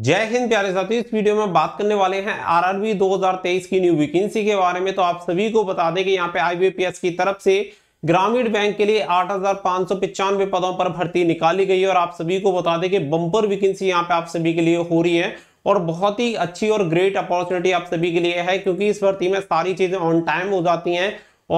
जय हिंद प्यारे साथी इस वीडियो में बात करने वाले हैं आरआरबी 2023 की न्यू वैकेंसी के बारे में तो आप सभी को बता दें कि यहाँ पे आईबीपीएस की तरफ से ग्रामीण बैंक के लिए आठ पदों पर भर्ती निकाली गई है और आप सभी को बता दें कि बंपर वैकेंसी यहाँ पे आप सभी के लिए हो रही है और बहुत ही अच्छी और ग्रेट अपॉर्चुनिटी आप सभी के लिए है क्योंकि इस भर्ती में सारी चीजें ऑन टाइम हो जाती है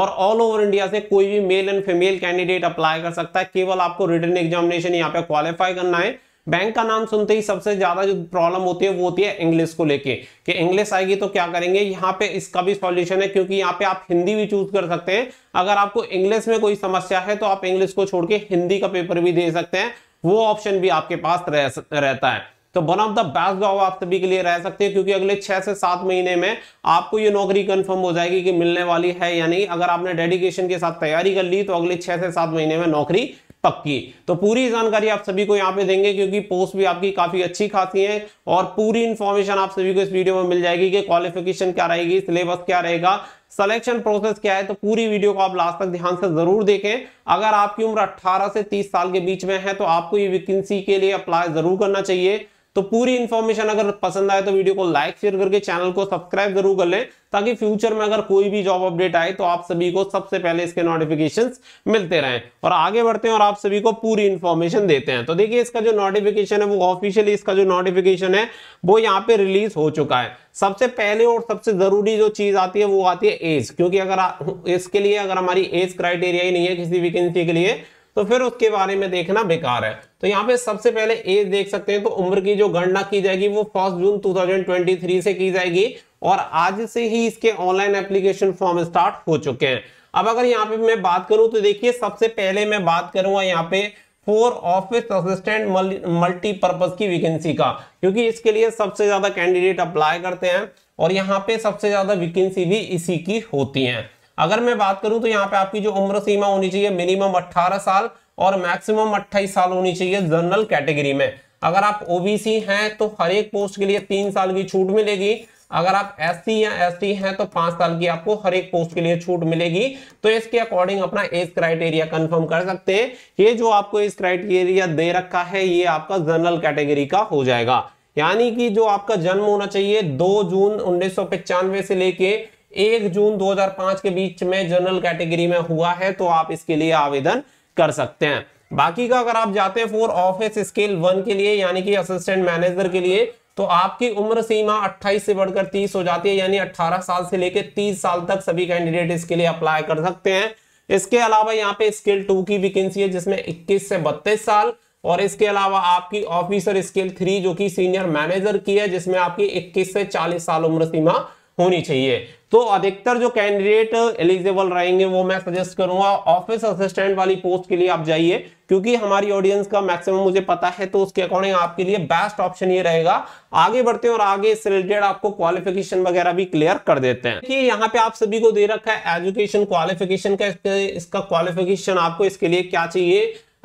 और ऑल ओवर इंडिया से कोई भी male and female candidate apply कर सकता है केवल आपको रिटर्न एग्जामिनेशन यहाँ पे क्वालिफाई करना है बैंक का नाम सुनते ही सबसे ज्यादा जो प्रॉब्लम होती है वो होती है इंग्लिश को लेके कि इंग्लिश आएगी तो क्या करेंगे यहाँ पे इसका भी सॉल्यूशन है क्योंकि यहाँ पे आप हिंदी भी चूज कर सकते हैं अगर आपको इंग्लिश में कोई समस्या है तो आप इंग्लिश को छोड़ के हिंदी का पेपर भी दे सकते हैं वो ऑप्शन भी आपके पास रह, रहता है तो one of the best job आप सभी के लिए रह सकते हैं क्योंकि अगले छह से सात महीने में आपको ये नौकरी कंफर्म हो जाएगी कि मिलने वाली है या नहीं अगर आपने डेडिकेशन के साथ तैयारी कर ली तो अगले छह से सात महीने में नौकरी तक की तो पूरी जानकारी आप सभी को यहाँ पे देंगे क्योंकि पोस्ट भी आपकी काफी अच्छी खासी है और पूरी इंफॉर्मेशन आप सभी को इस वीडियो में मिल जाएगी कि क्वालिफिकेशन क्या रहेगी सिलेबस क्या रहेगा सिलेक्शन प्रोसेस क्या है तो पूरी वीडियो को आप लास्ट तक ध्यान से जरूर देखें अगर आपकी उम्र 18 से 30 साल के बीच में है तो आपको ये वैकेंसी के लिए अप्लाई जरूर करना चाहिए तो पूरी इन्फॉर्मेशन अगर पसंद आए तो वीडियो को लाइक शेयर करके चैनल को सब्सक्राइब जरूर कर लें ताकि फ्यूचर में अगर कोई भी जॉब अपडेट आए तो आप सभी को सबसे पहले इसके नोटिफिकेशन मिलते रहें और आगे बढ़ते हैं और आप सभी को पूरी इन्फॉर्मेशन देते हैं तो देखिए इसका जो नोटिफिकेशन है वो ऑफिशियली इसका जो नोटिफिकेशन है वो यहाँ पे रिलीज हो चुका है सबसे पहले और सबसे जरूरी जो चीज आती है वो आती है एज क्योंकि अगर इसके लिए अगर हमारी एज क्राइटेरिया ही नहीं है किसी वैकेंसी के लिए तो फिर उसके बारे में देखना बेकार है तो यहाँ पे सबसे पहले एज देख सकते हैं तो उम्र की जो गणना की जाएगी वो फर्स्ट जून 2023 से की जाएगी और आज से ही इसके ऑनलाइन एप्लीकेशन फॉर्म स्टार्ट हो चुके हैं अब अगर यहाँ पे मैं बात करूं तो देखिए सबसे पहले मैं बात करूंगा यहाँ पे फोर ऑफिस असिस्टेंट मल्टीपर्पज की वैकेंसी का क्योंकि इसके लिए सबसे ज्यादा कैंडिडेट अप्लाई करते हैं और यहाँ पे सबसे ज्यादा वैकेंसी भी इसी की होती है अगर मैं बात करूं तो यहाँ पे आपकी जो उम्र सीमा होनी चाहिए मिनिमम 18 साल और मैक्सिमम 28 साल होनी चाहिए जनरल कैटेगरी में अगर आप ओबीसी हैं तो हर एक पोस्ट के लिए तीन साल की छूट मिलेगी अगर आप एस या एस हैं तो पांच साल की आपको हर एक पोस्ट के लिए छूट मिलेगी तो इसके अकॉर्डिंग अपना एज क्राइटेरिया कंफर्म कर सकते हैं ये जो आपको एज क्राइटेरिया दे रखा है ये आपका जनरल कैटेगरी का हो जाएगा यानी कि जो आपका जन्म होना चाहिए दो जून उन्नीस से लेके एक जून 2005 के बीच में जनरल कैटेगरी में हुआ है तो आप इसके लिए आवेदन कर सकते हैं बाकी का अगर आप जाते हैं फोर ऑफिस स्केल वन के लिए यानी कि असिस्टेंट मैनेजर के लिए तो आपकी उम्र सीमा 28 से बढ़कर 30 हो जाती है यानी 18 साल से लेकर 30 साल तक सभी कैंडिडेट इसके लिए अप्लाई कर सकते हैं इसके अलावा यहाँ पे स्केल टू की वैकेंसी है जिसमें 21 से 32 साल और इसके अलावा आपकी ऑफिसर स्केल थ्री जो कि सीनियर मैनेजर की है जिसमें आपकी 21 से 40 साल उम्र सीमा होनी चाहिए तो अधिकतर जो कैंडिडेट एलिजिबल रहेंगे वो मैं सजेस्ट करूंगा ऑफिस असिस्टेंट वाली पोस्ट के लिए आप जाइए क्योंकि हमारी ऑडियंस का मैक्सिमम मुझे पता है तो उसके अकॉर्डिंग आपके लिए बेस्ट ऑप्शन ये रहेगा आगे बढ़ते हैं और आगे इससे रिलेटेड आपको क्वालिफिकेशन वगैरह भी क्लियर कर देते हैं कि यहाँ पे आप सभी को दे रखा है एजुकेशन क्वालिफिकेशन का इसका क्वालिफिकेशन आपको इसके लिए क्या चाहिए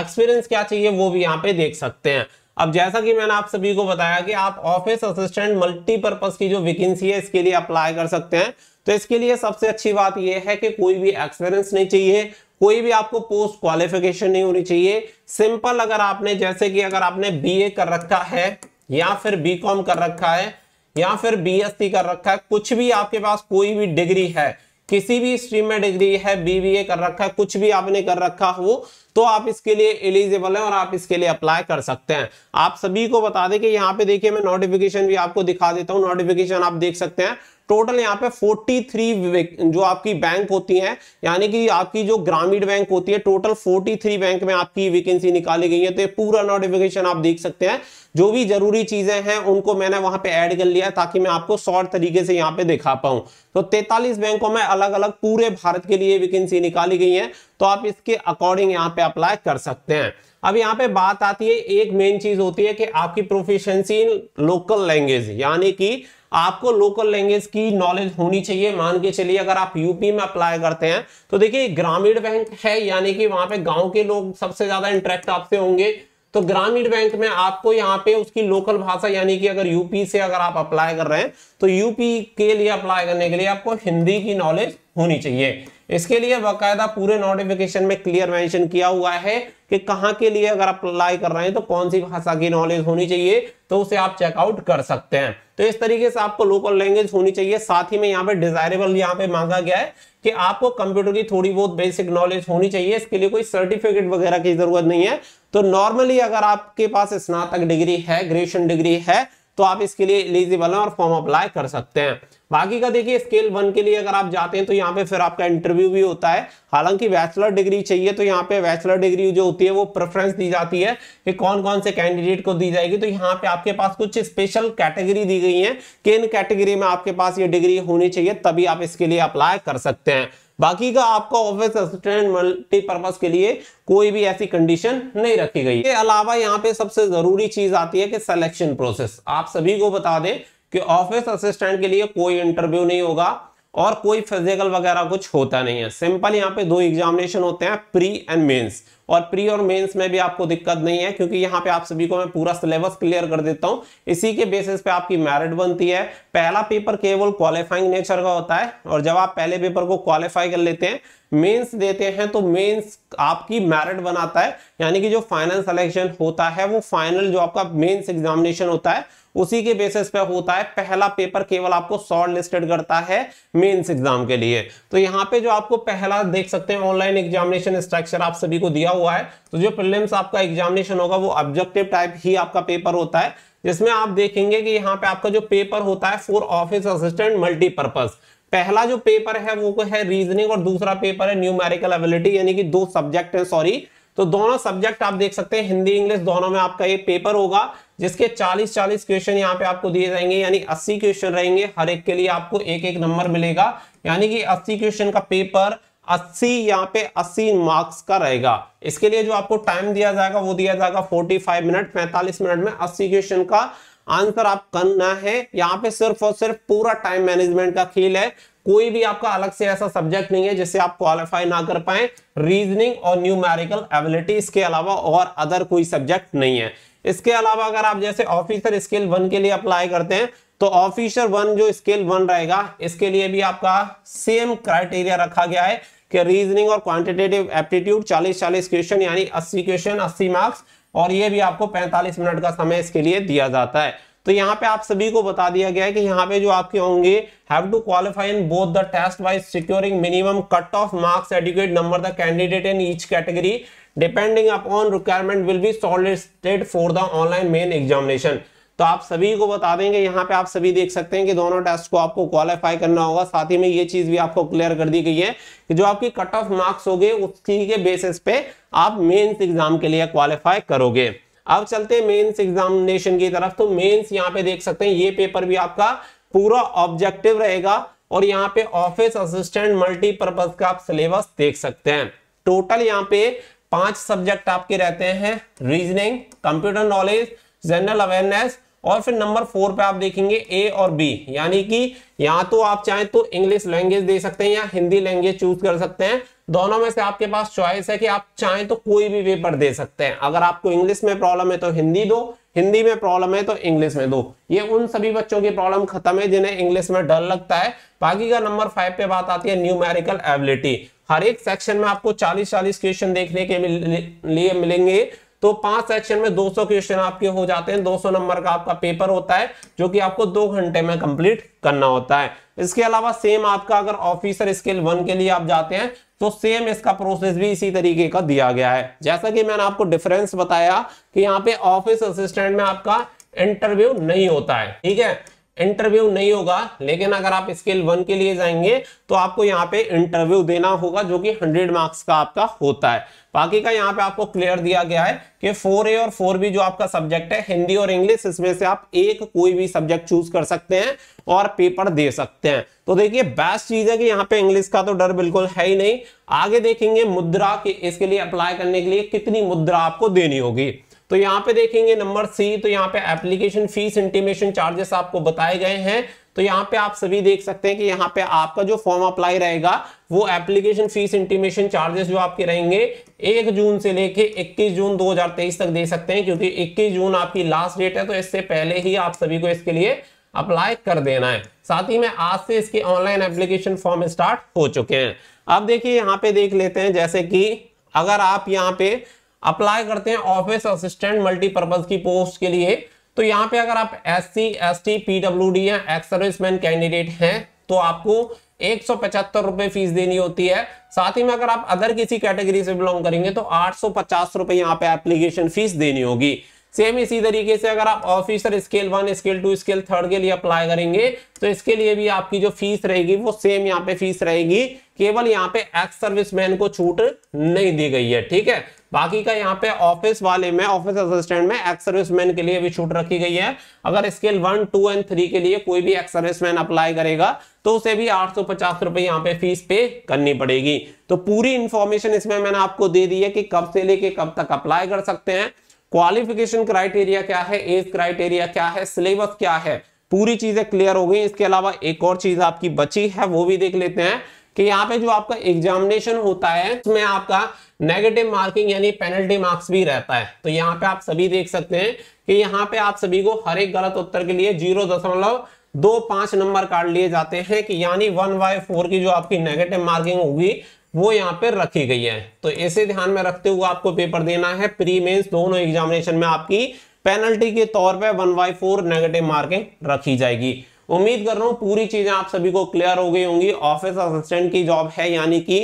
एक्सपीरियंस क्या चाहिए वो भी यहाँ पे देख सकते हैं अब जैसा कि मैंने आप सभी को बताया कि आप ऑफिस असिस्टेंट मल्टीपर्पज की जो वैकेंसी है इसके लिए अप्लाई कर सकते हैं तो इसके लिए सबसे अच्छी बात यह है कि कोई भी एक्सपीरियंस नहीं चाहिए कोई भी आपको पोस्ट क्वालिफिकेशन नहीं होनी चाहिए सिंपल अगर आपने जैसे कि अगर आपने बीए कर रखा है या फिर बीकॉम कर रखा है या फिर बीएससी कर रखा है कुछ भी आपके पास कोई भी डिग्री है किसी भी स्ट्रीम में डिग्री है बीबीए कर रखा है कुछ भी आपने कर रखा हो तो आप इसके लिए एलिजिबल हैं और आप इसके लिए अप्लाई कर सकते हैं आप सभी को बता दें कि यहाँ पे देखिए मैं नोटिफिकेशन भी आपको दिखा देता हूँ नोटिफिकेशन आप देख सकते हैं टोटल यहाँ पे 43 जो आपकी बैंक होती हैं यानी कि आपकी जो ग्रामीण बैंक होती है टोटल 43 बैंक में आपकी वैकेंसी निकाली गई है तो ये पूरा नोटिफिकेशन आप देख सकते हैं जो भी जरूरी चीजें हैं उनको मैंने वहां पे ऐड कर लिया ताकि मैं आपको शॉर्ट तरीके से यहाँ पे दिखा पाऊं तो 43 बैंकों में अलग अलग पूरे भारत के लिए वैकेंसी निकाली गई है तो आप इसके अकॉर्डिंग यहाँ पे अप्लाई कर सकते हैं अब यहाँ पे बात आती है एक मेन चीज होती है कि आपकी प्रोफिशेंसी इन लोकल लैंग्वेज यानी कि आपको लोकल लैंग्वेज की नॉलेज होनी चाहिए मान के चलिए अगर आप यूपी में अप्लाई करते हैं तो देखिए ग्रामीण बैंक है यानी कि वहां पे गांव के लोग सबसे ज्यादा इंटरेक्ट आपसे होंगे तो ग्रामीण बैंक में आपको यहाँ पे उसकी लोकल भाषा यानी कि अगर यूपी से अगर आप अप्लाई कर रहे हैं तो यूपी के लिए अप्लाई करने के लिए आपको हिंदी की नॉलेज होनी चाहिए इसके लिए बाकायदा पूरे नोटिफिकेशन में क्लियर मेंशन किया हुआ है कि कहाँ के लिए अगर आप अप्लाई कर रहे हैं तो कौन सी भाषा की नॉलेज होनी चाहिए तो उसे आप चेकआउट कर सकते हैं तो इस तरीके से आपको लोकल लैंग्वेज होनी चाहिए साथ ही में यहाँ पे डिजायरेबल यहाँ पे मांगा गया है कि आपको कंप्यूटर की थोड़ी बहुत बेसिक नॉलेज होनी चाहिए इसके लिए कोई सर्टिफिकेट वगैरह की जरूरत नहीं है तो नॉर्मली अगर आपके पास स्नातक डिग्री है ग्रेजुएशन डिग्री है तो आप इसके लिए एलिजिबल हैं और फॉर्म अप्लाई कर सकते हैं बाकी का देखिए स्केल वन के लिए अगर आप जाते हैं तो यहाँ पे फिर आपका इंटरव्यू भी होता है हालांकि बैचलर डिग्री चाहिए तो यहाँ पे बैचलर डिग्री जो होती है वो प्रेफरेंस दी जाती है कि कौन कौन से कैंडिडेट को दी जाएगी तो यहाँ पे आपके पास कुछ स्पेशल कैटेगरी दी गई है कि इन कैटेगरी में आपके पास ये डिग्री होनी चाहिए तभी आप इसके लिए अप्लाई कर सकते हैं बाकी का आपका ऑफिस असिस्टेंट मल्टीपर्पज के लिए कोई भी ऐसी कंडीशन नहीं रखी गई के अलावा यहाँ पे सबसे जरूरी चीज आती है कि सिलेक्शन प्रोसेस आप सभी को बता दें कि ऑफिस असिस्टेंट के लिए कोई इंटरव्यू नहीं होगा और कोई फिजिकल वगैरह कुछ होता नहीं है सिंपल यहाँ पे दो एग्जामिनेशन होते हैं प्री एंड मेंस और प्री और मेंस में भी आपको दिक्कत नहीं है क्योंकि यहाँ पे आप सभी को मैं पूरा सिलेबस क्लियर कर देता हूँ इसी के बेसिस पे आपकी मैरिट बनती है पहला पेपर केवल क्वालिफाइंग नेचर का होता है और जब आप पहले पेपर को क्वालिफाई कर लेते हैं मेंस देते हैं तो मेंस आपकी मैरिट बनाता है यानी कि जो फाइनल सिलेक्शन होता है वो फाइनल जो आपका मेन्स एग्जामिनेशन होता है उसी के बेसिस पे होता है पहला पेपर केवल आपको शॉर्ट लिस्टेड करता है मेंस एग्जाम के लिए तो यहाँ पे जो आपको पहला देख सकते हैं ऑनलाइन एग्जामिनेशन स्ट्रक्चर आप सभी को दिया लिखा हुआ है तो जो प्रिलिम्स आपका एग्जामिनेशन होगा वो ऑब्जेक्टिव टाइप ही आपका पेपर होता है जिसमें आप देखेंगे कि यहाँ पे आपका जो पेपर होता है फॉर ऑफिस असिस्टेंट मल्टीपर्पज पहला जो पेपर है वो है रीजनिंग और दूसरा पेपर है न्यूमेरिकल एबिलिटी यानी कि दो सब्जेक्ट है सॉरी तो दोनों सब्जेक्ट आप देख सकते हैं हिंदी इंग्लिश दोनों में आपका ये पेपर होगा जिसके 40-40 क्वेश्चन यहाँ पे आपको दिए जाएंगे यानी 80 क्वेश्चन रहेंगे हर एक के लिए आपको एक एक नंबर मिलेगा यानी कि 80 क्वेश्चन का पेपर 80 यहाँ पे 80 मार्क्स का रहेगा इसके लिए जो आपको टाइम दिया जाएगा वो दिया जाएगा 45 मिनट 45 मिनट में 80 क्वेश्चन का आंसर आप करना है यहाँ पे सिर्फ और सिर्फ पूरा टाइम मैनेजमेंट का खेल है कोई भी आपका अलग से ऐसा सब्जेक्ट नहीं है जिसे आप क्वालिफाई ना कर पाए रीजनिंग और न्यूमेरिकल एबिलिटी इसके अलावा और अदर कोई सब्जेक्ट नहीं है इसके अलावा अगर आप जैसे ऑफिसर स्किल वन के लिए अप्लाई करते हैं तो ऑफिसर वन जो स्केल वन रहेगा इसके लिए भी आपका सेम क्राइटेरिया रखा गया है कि रीजनिंग और क्वांटिटेटिव एप्टीट्यूड 40 40 क्वेश्चन यानी 80 क्वेश्चन 80 मार्क्स और ये भी आपको 45 मिनट का समय इसके लिए दिया जाता है तो यहाँ पे आप सभी को बता दिया गया है कि यहाँ पे जो आपके होंगे have to qualify in both the test wise securing minimum cut off marks adequate number the candidate in each category depending upon requirement will be shortlisted for the online main examination तो आप सभी को बता देंगे यहाँ पे आप सभी देख सकते हैं कि दोनों टेस्ट को आपको क्वालिफाई करना होगा साथ ही में ये चीज भी आपको क्लियर कर दी गई है कि जो आपकी कट ऑफ मार्क्स हो गए उसी के बेसिस पे आप मेन्स एग्जाम के लिए क्वालिफाई करोगे अब चलते हैं मेन्स एग्जामिनेशन की तरफ तो मेन्स यहाँ पे देख सकते हैं ये पेपर भी आपका पूरा ऑब्जेक्टिव रहेगा और यहाँ पे ऑफिस असिस्टेंट मल्टीपर्पज का आप सिलेबस देख सकते हैं टोटल यहाँ पे पांच सब्जेक्ट आपके रहते हैं reasoning computer knowledge general awareness और फिर नंबर फोर पे आप देखेंगे ए और बी यानी कि या तो आप चाहें तो इंग्लिश लैंग्वेज दे सकते हैं या हिंदी लैंग्वेज चूज कर सकते हैं दोनों में से आपके पास चॉइस है कि आप चाहें तो कोई भी पेपर दे सकते हैं अगर आपको इंग्लिश में प्रॉब्लम है तो हिंदी दो हिंदी में प्रॉब्लम है तो इंग्लिश में दो ये उन सभी बच्चों की प्रॉब्लम खत्म है जिन्हें इंग्लिश में डर लगता है बाकी का नंबर फाइव पे बात आती है न्यूमेरिकल एबिलिटी हर एक सेक्शन में आपको 40 40 क्वेश्चन देखने के लिए मिलेंगे तो पांच सेक्शन में 200 क्वेश्चन आपके हो जाते हैं 200 नंबर का आपका पेपर होता है जो कि आपको दो घंटे में कंप्लीट करना होता है इसके अलावा सेम आपका अगर ऑफिसर स्केल वन के लिए आप जाते हैं तो सेम इसका प्रोसेस भी इसी तरीके का दिया गया है जैसा कि मैंने आपको डिफरेंस बताया कि यहाँ पे ऑफिस असिस्टेंट में आपका इंटरव्यू नहीं होता है ठीक है इंटरव्यू नहीं होगा लेकिन अगर आप स्केल वन के लिए जाएंगे तो आपको यहाँ पे इंटरव्यू देना होगा जो कि 100 मार्क्स का आपका होता है बाकी का यहाँ पे आपको क्लियर दिया गया है कि 4A और 4B जो आपका सब्जेक्ट है हिंदी और इंग्लिश इसमें से आप एक कोई भी सब्जेक्ट चूज कर सकते हैं और पेपर दे सकते हैं तो देखिए बेस्ट चीज है कि यहाँ पे इंग्लिश का तो डर बिल्कुल है ही नहीं आगे देखेंगे मुद्रा के इसके लिए अप्लाई करने के लिए कितनी मुद्रा आपको देनी होगी तो यहाँ पे देखेंगे नंबर सी तो यहाँ पे एप्लीकेशन फीस इंटीमेशन चार्जेस आपको बताए गए हैं तो यहाँ पे आप सभी देख सकते हैं कि यहाँ पे आपका जो फॉर्म अप्लाई रहेगा वो एप्लीकेशन फीस इंटीमेशन चार्जेस जो आपके रहेंगे एक जून से लेके 21 जून 2023 तक दे सकते हैं क्योंकि 21 जून आपकी लास्ट डेट है तो इससे पहले ही आप सभी को इसके लिए अप्लाई कर देना है साथ ही में आज से इसके ऑनलाइन एप्लीकेशन फॉर्म स्टार्ट हो चुके हैं अब देखिए यहाँ पे देख लेते हैं जैसे कि अगर आप यहाँ पे अप्लाई करते हैं ऑफिस असिस्टेंट मल्टीपर्पज की पोस्ट के लिए तो यहाँ पे अगर आप S C S T P W D या एक्स सर्विसमैन कैंडिडेट हैं तो आपको एक सौ पचहत्तर रुपए फीस देनी होती है साथ ही में अगर आप अदर किसी कैटेगरी से बिलोंग करेंगे तो आठ सौ पचास रुपए यहाँ पे एप्लीकेशन फीस देनी होगी सेम इसी तरीके से अगर आप officer scale one scale two scale third के लिए अप्लाई करेंगे तो इसके लिए भी आपकी जो फीस रहेगी वो सेम यहाँ पे फीस रहेगी केवल यहाँ पे एक्स सर्विसमैन को छूट नहीं दी गई है ठीक है बाकी का यहाँ पे ऑफिस वाले में ऑफिस असिस्टेंट में एक्स सर्विसमैन के लिए भी छूट रखी गई है अगर scale one two and three के लिए कोई भी एक्स सर्विसमैन अप्लाई करेगा तो उसे भी आठ सौ पचास रुपए यहाँ पे फीस पे करनी पड़ेगी तो पूरी इंफॉर्मेशन इसमें मैंने आपको दे दी है कि कब से लेके कब तक अप्लाई कर सकते हैं क्वालिफिकेशन क्राइटेरिया क्या है एज क्राइटेरिया क्या है सिलेबस क्या है पूरी चीजें क्लियर हो गई इसके अलावा एक और चीज आपकी बची है वो भी देख लेते हैं कि यहाँ पे जो आपका एग्जामिनेशन होता है उसमें आपका नेगेटिव मार्किंग यानी पेनल्टी मार्क्स भी रहता है तो यहाँ पे आप सभी देख सकते हैं कि यहाँ पे आप सभी को हर एक गलत उत्तर के लिए जीरो दशमलव दो पांच नंबर काट लिए जाते हैं कि यानी वन बाय फोर की जो आपकी नेगेटिव मार्किंग होगी वो यहाँ पे रखी गई है तो इसे ध्यान में रखते हुए आपको पेपर देना है प्री मेन्स दोनों एग्जामिनेशन में आपकी पेनल्टी के तौर पर one by four negative marking रखी जाएगी उम्मीद कर रहा हूँ पूरी चीजें आप सभी को क्लियर हो गई होंगी ऑफिस असिस्टेंट की जॉब है यानी कि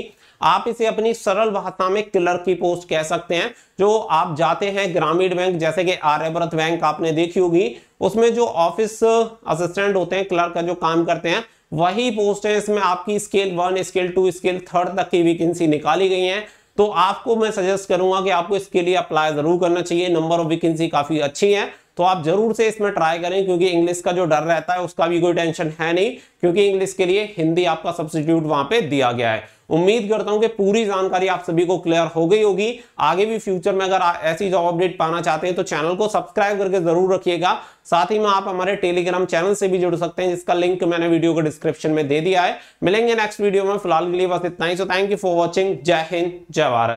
आप इसे अपनी सरल भाषा में क्लर्क की पोस्ट कह सकते हैं जो आप जाते हैं ग्रामीण बैंक जैसे कि आर्यव्रत बैंक आपने देखी होगी उसमें जो ऑफिस असिस्टेंट होते हैं क्लर्क का जो काम करते हैं वही पोस्ट है इसमें आपकी scale one scale two scale third तक की वैकेंसी निकाली गई है तो आपको मैं सजेस्ट करूंगा कि आपको इसके लिए अप्लाई जरूर करना चाहिए नंबर ऑफ वैकेंसी काफी अच्छी है तो आप जरूर से इसमें ट्राई करें क्योंकि इंग्लिश का जो डर रहता है उसका भी कोई टेंशन है नहीं क्योंकि इंग्लिश के लिए हिंदी आपका सब्सटीट्यूट वहां पे दिया गया है उम्मीद करता हूं कि पूरी जानकारी आप सभी को क्लियर हो गई होगी आगे भी फ्यूचर में अगर ऐसी जॉब अपडेट पाना चाहते हैं तो चैनल को सब्सक्राइब करके जरूर रखिएगा साथ ही में आप हमारे टेलीग्राम चैनल से भी जुड़ सकते हैं जिसका लिंक मैंने वीडियो को डिस्क्रिप्शन में दे दिया है मिलेंगे नेक्स्ट वीडियो में फिलहाल के लिए बस इतना ही so thank you for watching जय हिंद जय भारत